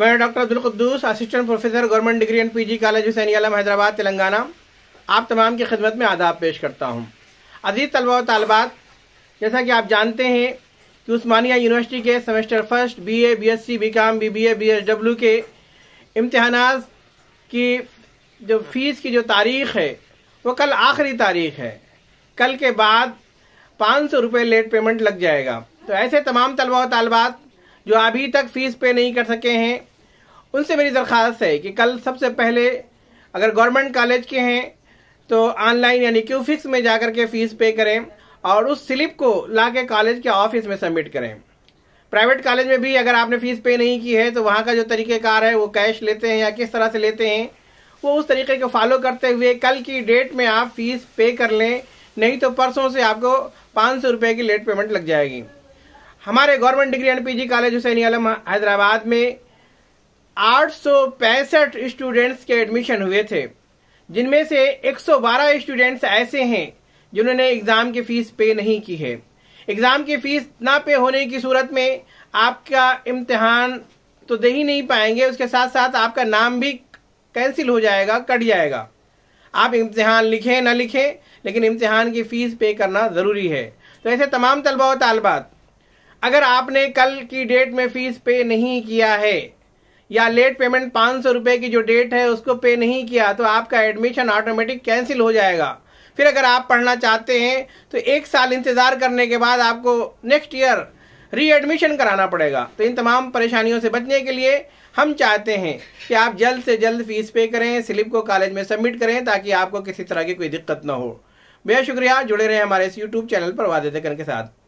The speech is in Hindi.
मैं doctor Abdul Quddus assistant professor government degree and PG college Hussain Alam Hyderabad Telangana आप तमाम की खिदमत में आदाब पेश करता हूँ अजीज़ तलबा तलबात जैसा कि आप जानते हैं कि उस्मानिया यूनिवर्सिटी के semester first B A B S C B com B B A B S W के इम्तहान की जो फ़ीस की जो तारीख़ है वो कल आखिरी तारीख़ है कल के बाद पाँच सौ रुपये लेट पेमेंट लग जाएगा तो ऐसे तमाम तलबा तलबात जो अभी तक फीस पे नहीं कर सके हैं उनसे मेरी दरख्वास्त है कि कल सबसे पहले अगर गवर्नमेंट कॉलेज के हैं तो ऑनलाइन यानी क्यू फिक्स में जा कर के फ़ीस पे करें और उस स्लिप को ला के कॉलेज के ऑफिस में सबमिट करें प्राइवेट कॉलेज में भी अगर आपने फ़ीस पे नहीं की है तो वहाँ का जो तरीक़ेकार है वो कैश लेते हैं या किस तरह से लेते हैं वो उस तरीके को फॉलो करते हुए कल की डेट में आप फ़ीस पे कर लें नहीं तो परसों से आपको पाँच सौ रुपये की लेट पेमेंट लग जाएगी हमारे government degree and PG college Husaini Alam Hyderabad में आठ स्टूडेंट्स के एडमिशन हुए थे जिनमें से 112 स्टूडेंट्स ऐसे हैं जिन्होंने एग्ज़ाम की फ़ीस पे नहीं की है एग्ज़ाम की फ़ीस ना पे होने की सूरत में आपका इम्तिहान तो दे ही नहीं पाएंगे उसके साथ साथ आपका नाम भी कैंसिल हो जाएगा कट जाएगा आप इम्तिहान लिखें ना लिखें लेकिन इम्तिहान की फ़ीस पे करना ज़रूरी है तो ऐसे तमाम तलबा व तलबात अगर आपने कल की डेट में फ़ीस पे नहीं किया है या लेट पेमेंट पाँच सौ रुपये की जो डेट है उसको पे नहीं किया तो आपका एडमिशन ऑटोमेटिक कैंसिल हो जाएगा फिर अगर आप पढ़ना चाहते हैं तो एक साल इंतज़ार करने के बाद आपको नेक्स्ट ईयर रीएडमिशन कराना पड़ेगा तो इन तमाम परेशानियों से बचने के लिए हम चाहते हैं कि आप जल्द से जल्द फीस पे करें स्लिप को कॉलेज में सबमिट करें ताकि आपको किसी तरह की कोई दिक्कत ना हो बेहद शुक्रिया जुड़े रहें हमारे इस यूट्यूब चैनल पर वादे तकन के साथ